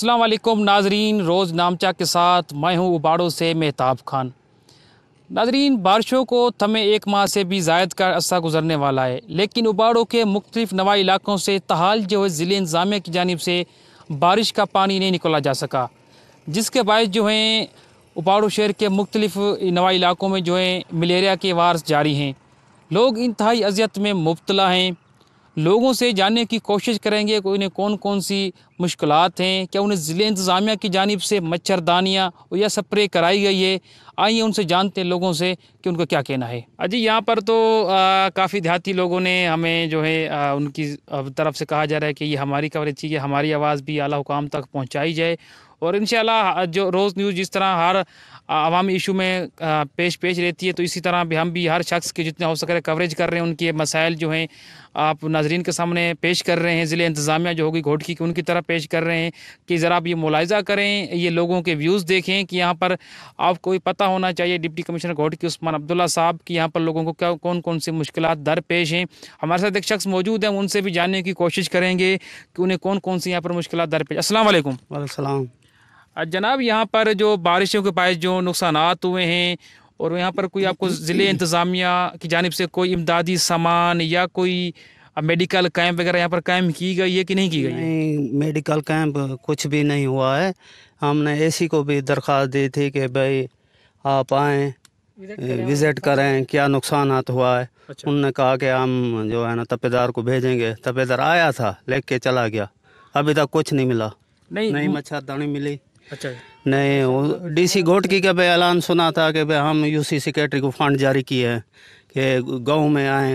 अस्सलाम वालेकुम नाजरीन रोज़ नामचा के साथ मैं हूं उबाड़ो से मेहताब खान नाजरीन बारिशों को थमे एक माह से भी जायद का अरसा गुजरने वाला है लेकिन उबाड़ों के मुख्तफ नवा इलाकों से तहाल जो है ज़िले इंतजामिया की जानब से बारिश का पानी नहीं निकला जा सका जिसके बायस जो हैं उबाड़ो शहर के मुख्तलिफ नवा इलाकों में जो है मलेरिया के वारस जारी हैं लोग इंतहाई अजियत में मुबतला हैं लोगों से जानने की कोशिश करेंगे कि उन्हें कौन कौन सी मुश्किल हैं क्या उन्हें ज़िले इंतज़ामिया की जानब से मच्छरदानियाँ या स्प्रे कराई गई है आइए उनसे जानते हैं लोगों से कि उनका क्या कहना है अजी यहाँ पर तो काफ़ी देहाती लोगों ने हमें जो है आ, उनकी तरफ से कहा जा रहा है कि ये हमारी कवरेज चाहिए हमारी आवाज़ भी अला हुकाम तक पहुँचाई जाए और इन जो रोज़ न्यूज़ जिस तरह हर आवामी इशू में पेश पेश रहती है तो इसी तरह भी हम भी हर शख्स के जितने हो सके कवरेज कर रहे हैं उनके मसाइल जो हैं आप नाजरन के सामने पेश कर रहे हैं ज़िले इंतज़ामिया जो होगी घोटकी की उनकी तरफ पेश कर रहे हैं कि ज़रा आप ये मुलायजा करें ये लोगों के व्यूज़ देखें कि यहाँ पर आपको पता होना चाहिए डिप्टी कमिश्नर घोटकी उस्मान अब्दुल्ला साहब कि यहाँ पर लोगों को क्या कौन कौन सी मुश्किल दरपेश हैं हमारे साथ एक शख्स मौजूद हैं उनसे भी जानने की कोशिश करेंगे कि उन्हें कौन कौन सी यहाँ पर मुश्किल दरपेश असल वाले जनाब यहाँ पर जो बारिशों के बायस जो नुकसान हुए हैं और यहाँ पर कोई आपको ज़िले इंतज़ामिया की जानब से कोई इमदादी सामान या कोई मेडिकल कैंप वगैरह यहाँ पर कैम की गई है कि नहीं की गई नहीं मेडिकल कैंप कुछ भी नहीं हुआ है हमने एसी को भी दरख्वास्त दी थी कि भाई आप आए विज़िट करें क्या नुकसान हुआ है अच्छा। उनने कहा कि हम जो है ना तपेदार को भेजेंगे तपेदार आया था लेके चला गया अभी तक कुछ नहीं मिला नहीं नहीं मच्छरदानी मिली अच्छा नहीं डीसी घोटकी का भाई ऐलान सुना था कि भाई हम यूसी सेक्रेटरी को फंड जारी किए हैं कि गांव में आए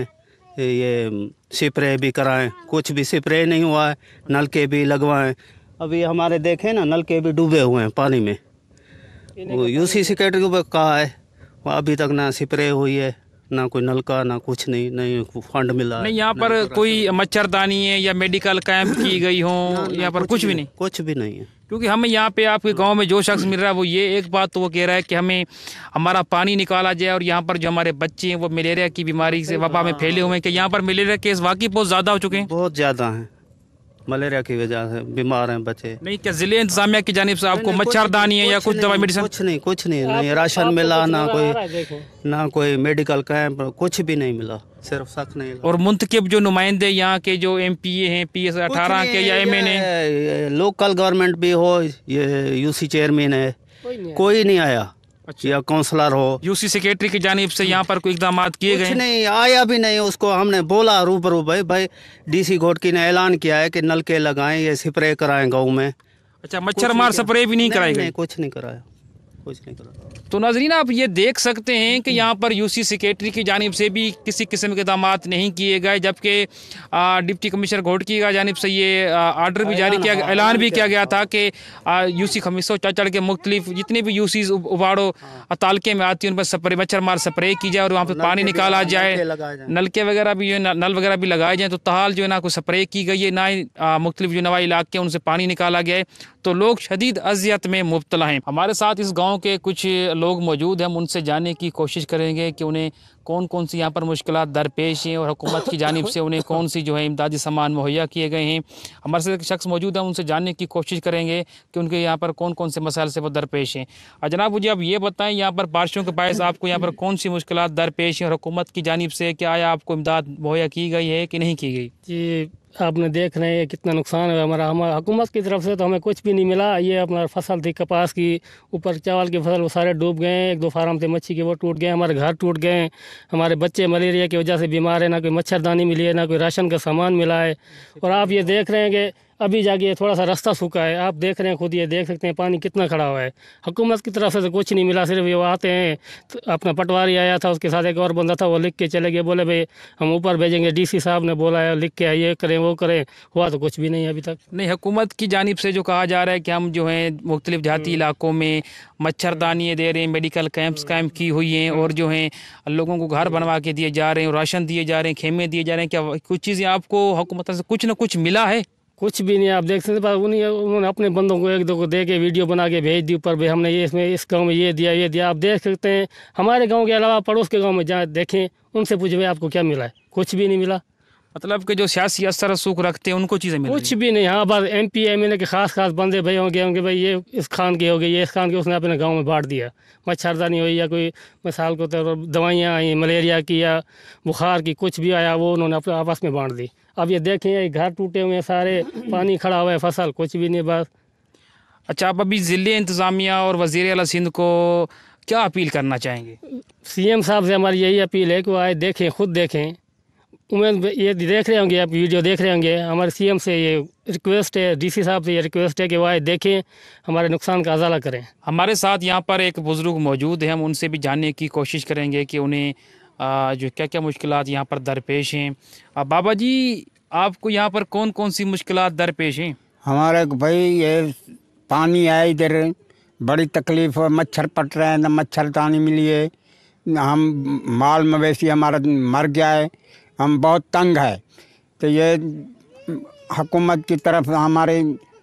ये स्प्रे भी कराएं कुछ भी स्प्रे नहीं हुआ है नलके भी लगवाएं अभी हमारे देखें ना नलके भी डूबे हुए हैं पानी में यूसी सेक्रेटरी को कहा है वो अभी तक ना स्प्रे हुई है ना कोई नलका ना कुछ नहीं नहीं फंड मिला नहीं यहाँ पर कोई मच्छरदानी है या मेडिकल कैंप की गई हो यहाँ पर कुछ, कुछ भी नहीं कुछ भी नहीं है क्योंकि हमें यहाँ पे आपके गांव में जो शख्स मिल रहा है वो ये एक बात तो वो कह रहा है कि हमें हमारा पानी निकाला जाए और यहाँ पर जो हमारे बच्चे हैं वो मलेरिया की बीमारी से वबा में फैले हुए हैं कि यहाँ पर मलेरिया केस वाकई बहुत ज़्यादा हो चुके हैं बहुत ज़्यादा हैं मलेरिया की वजह से बीमार हैं बच्चे नहीं क्या जिले इंतजामिया की जानी से आपको मच्छरदानी है या कुछ दवाई मेडिसिन कुछ नहीं कुछ नहीं नहीं तो राशन मिला ना कोई ना कोई मेडिकल कैंप कुछ भी नहीं मिला सिर्फ सख नहीं और मुंतब जो नुमाइंदे यहाँ के जो एम पी ए है पी एस अठारह के या M N A local government भी हो ये यू सी चेयरमैन है कोई नहीं आया अच्छा। या काउंसलर हो यूसी सेक्रेटरी की जानी से यहाँ पर कोई इकदाम किए गए नहीं आया भी नहीं उसको हमने बोला रूबरू भाई भाई डीसी घोटकी ने ऐलान किया है कि नलके लगाएं ये स्प्रे कराएं गाँव में अच्छा मच्छर मार स्प्रे भी नहीं, नहीं कुछ नहीं कराया कुछ नहीं करो तो नाजरीन आप ये देख सकते हैं कि यहाँ पर यूसी सेक्रेटरी की जानब से भी किसी किस्म के इकदाम नहीं किए गए जबकि डिप्टी कमिश्नर घोटकी का जानब से ये आर्डर भी जारी हाँ, किया गया ऐलान भी किया गया था कि यूसी खमीसो चाचड़ के मुख्तलिफ जितने भी यूसी उबाड़ो हाँ। तालके में आती है उन पर स्प्रे मच्छर मार स्प्रे की जाए और वहाँ पर पानी निकाला जाए नलके वगैरह भी जो है नल वगैरह भी लगाए जाएँ तो ताल जो है ना कोई स्प्रे की गई है ना ही मुख्तलिफ जो नवा इलाके उनसे पानी निकाला गया है तो लोग शदीद अजियत में मुबतला हैं हमारे साथ इस गाँव गांव के कुछ लोग मौजूद हैं हम उनसे जानने की कोशिश करेंगे कि उन्हें कौन कौन सी यहाँ पर मुश्किल दरपेश हैं और हुकूमत की जानब से उन्हें कौन सी जो है इमदादी सामान मुहैया किए गए हैं हमारे साथ शख्स मौजूद हैं उनसे जानने की कोशिश करेंगे कि उनके यहाँ पर कौन कौन से मसाइल से वो दरपेश हैं जनाब मुझे आप ये बताएं यहाँ पर बारिशों के बायस आपको यहाँ पर कौन सी मुश्किल दरपेश हैं और हुकूमत की जानब से क्या आया आपको इमदाद मुहैया की गई है कि नहीं की गई जी आपने देख रहे हैं कितना नुकसान है हमारा हमारा हुकूमत की तरफ से तो हमें कुछ भी नहीं मिला ये अपना फसल थी कपास की ऊपर चावल की फसल वो सारे डूब गए एक दो फार्म थे मच्छी के वो टूट गए हमारे घर टूट गए हमारे बच्चे मलेरिया की वजह से बीमार है ना कोई मच्छरदानी मिली है ना कोई राशन का सामान मिला है और आप ये देख रहे हैं कि अभी जाके थोड़ा सा रास्ता सूखा है आप देख रहे हैं खुद ये देख सकते हैं पानी कितना खड़ा हुआ है हुकूमत की तरफ से तो कुछ नहीं मिला सिर्फ ये आते हैं तो अपना पटवारी आया था उसके साथ एक और बंदा था वो लिख के चले गए बोले भाई हम ऊपर भेजेंगे डीसी साहब ने बोला है लिख के ये करें वो करें हुआ तो कुछ भी नहीं अभी तक नहीं हुकूमत की जानब से जो कहा जा रहा है कि हम जो है मुख्तलिफ देहाती हम्म। इलाकों में मच्छरदानियाँ दे रहे हैं मेडिकल कैंप्स कैम्प हम्म। की हुई हैं और जो हैं लोगों को घर हम्म। बनवा के दिए जा रहे हैं राशन दिए जा रहे हैं खेमे दिए जा रहे हैं क्या कुछ चीज़ें आपको हुकूमत से कुछ ना कुछ मिला है कुछ भी नहीं आप देख सकते पर उन्हीं उन्होंने अपने बंदों को एक दो को दे के वीडियो बना के भेज दी ऊपर भी हमने ये इसमें इस गांव में ये दिया ये दिया आप देख सकते हैं हमारे गांव के अलावा पड़ोस के गांव में जहाँ देखें उनसे पूछे भाई आपको क्या मिला है कुछ भी नहीं मिला मतलब के जो सियासी असर सूख रखते हैं उनको चीज़ें कुछ भी नहीं हाँ बस एम पी एम एल के खास खास बंदे भाई होंगे होंगे भाई ये इस खान के हो गए ये इस खान के उसने अपने गांव में बांट दिया मच्छरदानी हुई या कोई मिसाल को तौर तो पर दवाइयाँ आई मलेरिया की या बुखार की कुछ भी आया वो उन्होंने अपने आपस में बांट दी अब ये देखें ये घर टूटे हुए हैं सारे पानी खड़ा हुआ है फसल कुछ भी नहीं बस अच्छा आप अभी ज़िले इंतज़ामिया और वजीर अला सिंध को क्या अपील करना चाहेंगे सीएम साहब से हमारी यही अपील है कि वो आए देखें खुद देखें उमेद ये देख रहे होंगे आप वीडियो देख रहे होंगे हमारे सीएम से ये रिक्वेस्ट है डीसी साहब से ये रिक्वेस्ट है कि वह देखें हमारे नुकसान का अजाला करें हमारे साथ यहाँ पर एक बुज़ुर्ग मौजूद है हम उनसे भी जानने की कोशिश करेंगे कि उन्हें जो क्या क्या मुश्किल यहाँ पर दरपेश हैं बाबा जी आपको यहाँ पर कौन कौन सी मुश्किल दरपेश हैं हमारे भाई ये पानी आए इधर बड़ी तकलीफ है मच्छर पट रहे हैं ना मच्छर दानी मिली है हम माल मवेशी हमारा मर गया है हम बहुत तंग है तो ये हुकूमत की तरफ हमारे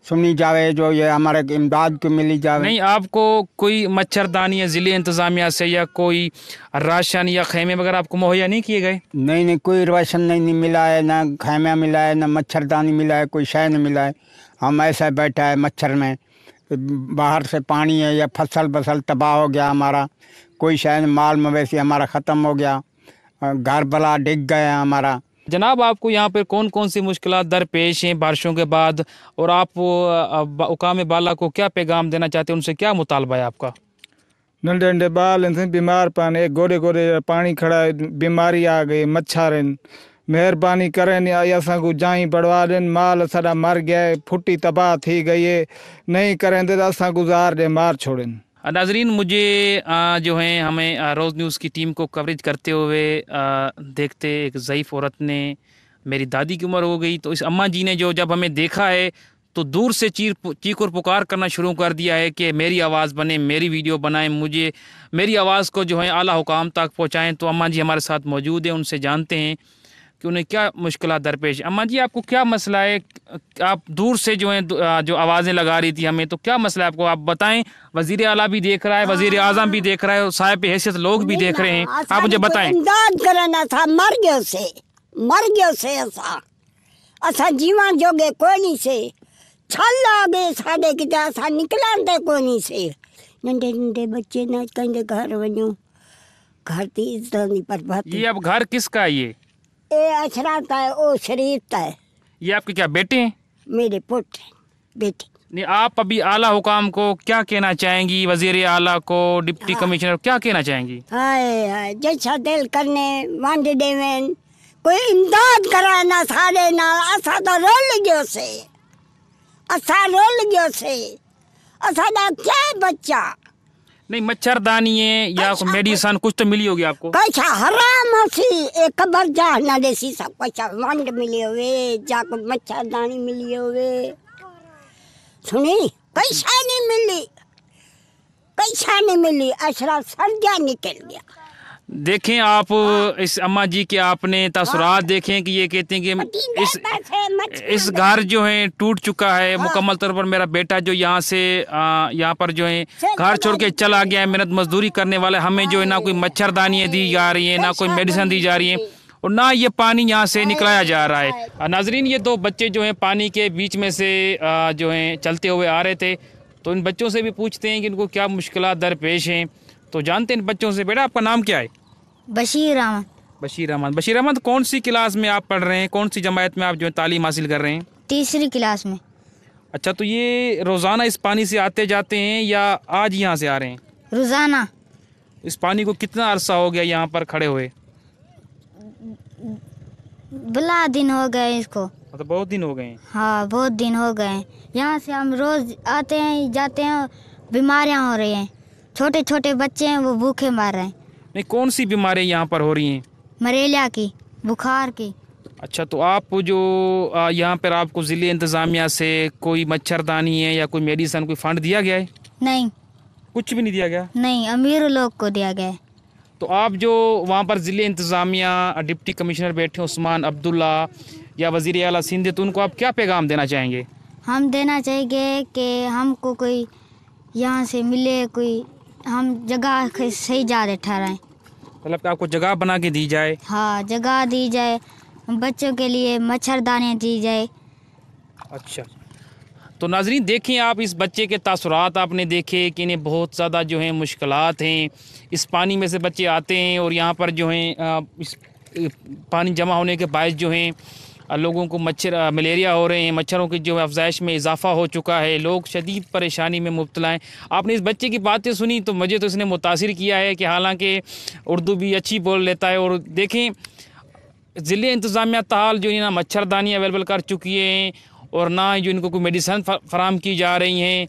सुनी जावे जो ये हमारे इमदाद को मिली जावे नहीं आपको कोई मच्छरदानी या ज़िले इंतज़ामिया से या कोई राशन या खेमे वगैरह आपको मुहैया नहीं किए गए नहीं नहीं कोई राशन नहीं, नहीं मिला है ना खेमा मिला है ना मच्छरदानी मिला है कोई शय नहीं मिला है हम ऐसा बैठा है मच्छर में बाहर से पानी है या फसल बसल तबाह हो गया हमारा कोई शायद माल मवेशी हमारा ख़त्म हो गया घर बला डिग गया हमारा जनाब आपको यहाँ पर कौन कौन सी मुश्किल दरपेश हैं बारिशों के बाद और आप उकाम बाला को क्या पैगाम देना चाहते हैं उनसे क्या मुतालबा है आपका नंडे नंडे बाल इनसे बीमार पान एक गोरे गोरे पानी खड़ा है बीमारी आ गई मच्छर मेहरबानी करें को जाई बढ़वा दें माल सा मर गया फुटी तबाह थी गई नहीं करें तो असा गुज़ार दे मार छोड़ें नाजरीन मुझे जो है हमें रोज़ न्यूज़ की टीम को कवरेज करते हुए देखते एक ज़यीफ़ औरत ने मेरी दादी की उम्र हो गई तो इस अम्मा जी ने जो जब हमें देखा है तो दूर से चीर चीख और पुकार करना शुरू कर दिया है कि मेरी आवाज़ बने मेरी वीडियो बनाएं मुझे मेरी आवाज़ को जो है आला हुकाम तक पहुँचाएँ तो अम्मा जी हमारे साथ मौजूद हैं उनसे जानते हैं कि उन्हें क्या मुश्किल दरपेश अम्मा जी आपको क्या मसला है आप दूर से जो है जो आवाज़ें लगा रही थी हमें तो क्या मसला है आपको आप बताएं वजीर अला भी देख रहा है वजीर हाँ। आजम भी देख रहा है और साहिब हैसियत लोग भी देख रहे हैं आप मुझे बताएं करना था मर गयो से मर गयो से ऐसा असा जीवन जोगे कोई से छल आ गए साडे कि असा निकला दे कोई से नंढे नंढे बच्चे ना कहीं घर वनो घर दी तो इज्जत नहीं पर बात ये अब घर किसका है ये ये अशरत अच्छा है वो शरीफ तो है ये आपके क्या बेटे हैं मेरे पुत्र बेटे नहीं आप अभी आला हुकाम को क्या कहना चाहेंगी वजीर आला को डिप्टी हाँ। कमिश्नर क्या कहना चाहेंगी हाय हाय जैसा दिल करने मांड देवेन कोई इमदाद कराए ना सारे ना असा तो रोल गयो से असा रोल गयो से असा क्या बच्चा नहीं मच्छरदानी है या अच्छा, मेडिसन कुछ तो मिली होगी आपको कैसा अच्छा, हराम हसी एक कबर जा ना देसी सब कैसा वंड मिली हुए जा को मच्छरदानी मिली हुए सुनी कैसा नहीं मिली कैसा नहीं मिली अशरा जा निकल गया देखें आप हाँ। इस अम्मा जी के आपने तासुरात हाँ। देखें कि ये कहते हैं कि इस इस घर जो है टूट चुका है हाँ। मुकम्मल तौर पर मेरा बेटा जो यहाँ से यहाँ पर जो है घर छोड़ के चला गया है मेहनत मजदूरी करने वाले हमें जो है ना कोई मच्छरदानियाँ दी जा रही है ना कोई मेडिसिन दी जा रही है और ना ये पानी यहाँ से निकलाया जा रहा है नाजरीन ये दो बच्चे जो हैं पानी के बीच में से जो हैं चलते हुए आ रहे थे तो इन बच्चों से भी पूछते हैं कि इनको क्या मुश्किल दरपेश हैं तो जानते हैं इन बच्चों से बेटा आपका नाम क्या है बशीर अहमद बशीर अहमद बशीर अहमद कौन सी क्लास में आप पढ़ रहे हैं कौन सी जमायत में आप जो है तालीम हासिल कर रहे हैं तीसरी क्लास में अच्छा तो ये रोज़ाना इस पानी से आते जाते हैं या आज यहाँ से आ रहे हैं रोज़ाना इस पानी को कितना अरसा हो गया यहाँ पर खड़े हुए बला दिन हो गए इसको मतलब बहुत दिन हो गए हाँ बहुत दिन हो गए यहाँ से हम रोज़ आते हैं जाते हैं बीमारियाँ हो रही हैं छोटे छोटे बच्चे हैं वो भूखे मार रहे हैं नहीं कौन सी बीमारी यहाँ पर हो रही हैं मलेरिया की बुखार की अच्छा तो आप जो यहाँ पर आपको ज़िले इंतज़ामिया से कोई मच्छरदानी है या कोई मेडिसन कोई फंड दिया गया है नहीं कुछ भी नहीं दिया गया नहीं अमीर लोग को दिया गया है तो आप जो वहाँ पर ज़िले इंतज़ामिया डिप्टी कमिश्नर बैठे उस्मान अब्दुल्ला या वज़ी अला सिंध तो उनको आप क्या पैगाम देना चाहेंगे हम देना चाहेंगे कि हमको कोई यहाँ से मिले कोई हम जगह सही ज़्यादा ठहराएं मतलब आपको जगह बना के दी जाए हाँ जगह दी जाए बच्चों के लिए मच्छरदाने दी जाए अच्छा तो नाजरीन देखें आप इस बच्चे के तासरात आपने देखे कि इन्हें बहुत ज़्यादा जो है मुश्किल हैं इस पानी में से बच्चे आते हैं और यहाँ पर जो हैं इस पानी जमा होने के बायस जो हैं लोगों को मच्छर मलेरिया हो रहे हैं मच्छरों की जो अफजाइश में इजाफा हो चुका है लोग शदीद परेशानी में मुबतला हैं आपने इस बच्चे की बातें सुनी तो मुझे तो इसने मुतासर किया है कि हालांकि उर्दू भी अच्छी बोल लेता है और देखें ज़िले इंतज़ामिया तहाल जो ना मच्छरदानी अवेलेबल कर चुकी है और ना जो इनको कोई मेडिसन फराम की जा रही हैं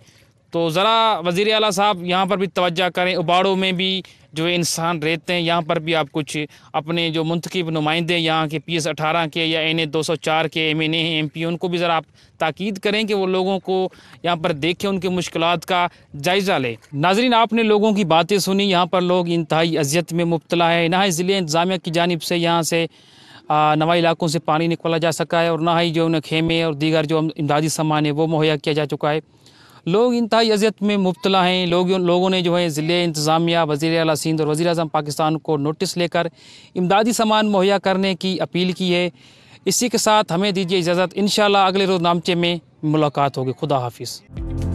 तो ज़रा वज़ी अला साहब यहाँ पर भी तोज्जा करें उबाड़ों में भी जो इंसान रहते हैं यहाँ पर भी आप कुछ अपने जो मंतखब नुमाइंदे यहाँ के पी एस अठारह के या एन ए दो सौ चार के M N A M P उनको भी ज़रा आप ताक़द करें कि वो लोगों को यहाँ पर देखें उनकी मुश्किल का जायज़ा लें नाजरीन आपने लोगों की बातें सुनी यहाँ पर लोग इंतहाई अजियत में मुबतला है ना ही ज़िले इंतज़ामिया की जानब से यहाँ से नवाई इलाकों से पानी निकाला जा सका है और ना ही जो उन्हें खेमे और दीगर जो इमदादी सामान है वो मुहैया किया जा चुका है लोग इंतहाई अजियत में मुबतला हैं लोग लोगों ने जो है ज़िले इंतज़ामिया वज़ी अला सिंध और वज़ी अजम पाकिस्तान को नोटिस लेकर इमदादी सामान मुहैया करने की अपील की है इसी के साथ हमें दीजिए इजाज़त इन अगले रोज़ नामचे में मुलाकात होगी खुदा हाफिज़